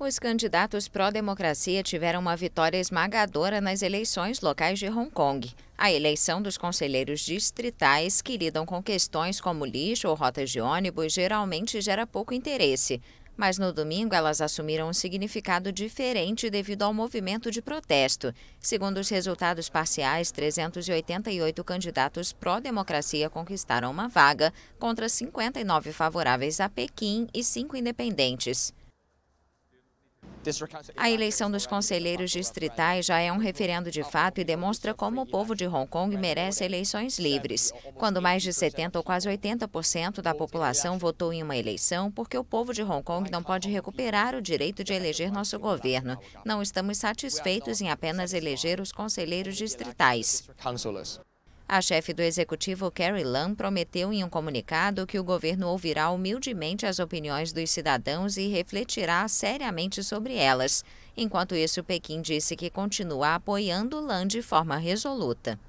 Os candidatos pró-democracia tiveram uma vitória esmagadora nas eleições locais de Hong Kong. A eleição dos conselheiros distritais que lidam com questões como lixo ou rotas de ônibus geralmente gera pouco interesse. Mas no domingo elas assumiram um significado diferente devido ao movimento de protesto. Segundo os resultados parciais, 388 candidatos pró-democracia conquistaram uma vaga, contra 59 favoráveis a Pequim e 5 independentes. A eleição dos conselheiros distritais já é um referendo de fato e demonstra como o povo de Hong Kong merece eleições livres. Quando mais de 70 ou quase 80% da população votou em uma eleição, porque o povo de Hong Kong não pode recuperar o direito de eleger nosso governo. Não estamos satisfeitos em apenas eleger os conselheiros distritais. A chefe do executivo, Carrie Lam, prometeu em um comunicado que o governo ouvirá humildemente as opiniões dos cidadãos e refletirá seriamente sobre elas. Enquanto isso, Pequim disse que continua apoiando Lan de forma resoluta.